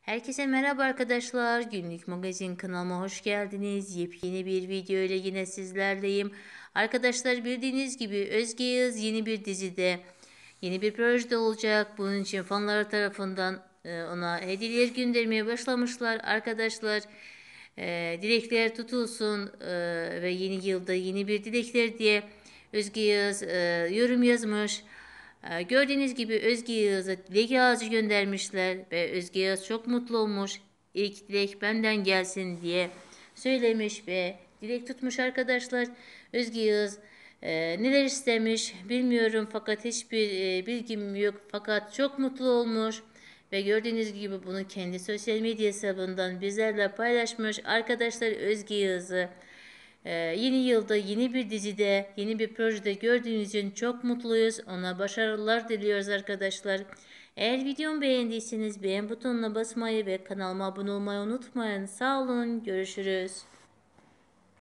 Herkese merhaba arkadaşlar. Günlük magazin kanalıma hoş geldiniz. Yepyeni bir video ile yine sizlerleyim. Arkadaşlar bildiğiniz gibi Özge Yağız yeni bir dizide, yeni bir projede olacak. Bunun için fanları tarafından e, ona hediyeler göndermeye başlamışlar. Arkadaşlar e, dilekler tutulsun e, ve yeni yılda yeni bir dilekler diye Özge Yağız yorum yazmış. Ee, gördüğünüz gibi Özge Yağız'a dilek ağacı göndermişler ve Özge Yağız çok mutlu olmuş. İlk dilek benden gelsin diye söylemiş ve dilek tutmuş arkadaşlar. Özge Yağız e, neler istemiş bilmiyorum fakat hiçbir e, bilgim yok fakat çok mutlu olmuş. Ve gördüğünüz gibi bunu kendi sosyal medya hesabından bizlerle paylaşmış arkadaşlar Özge Yağız'ı ee, yeni yılda yeni bir dizide, yeni bir projede gördüğünüz için çok mutluyuz. Ona başarılar diliyoruz arkadaşlar. Eğer videomu beğendiyseniz beğen butonuna basmayı ve kanalıma abone olmayı unutmayın. Sağ olun, görüşürüz.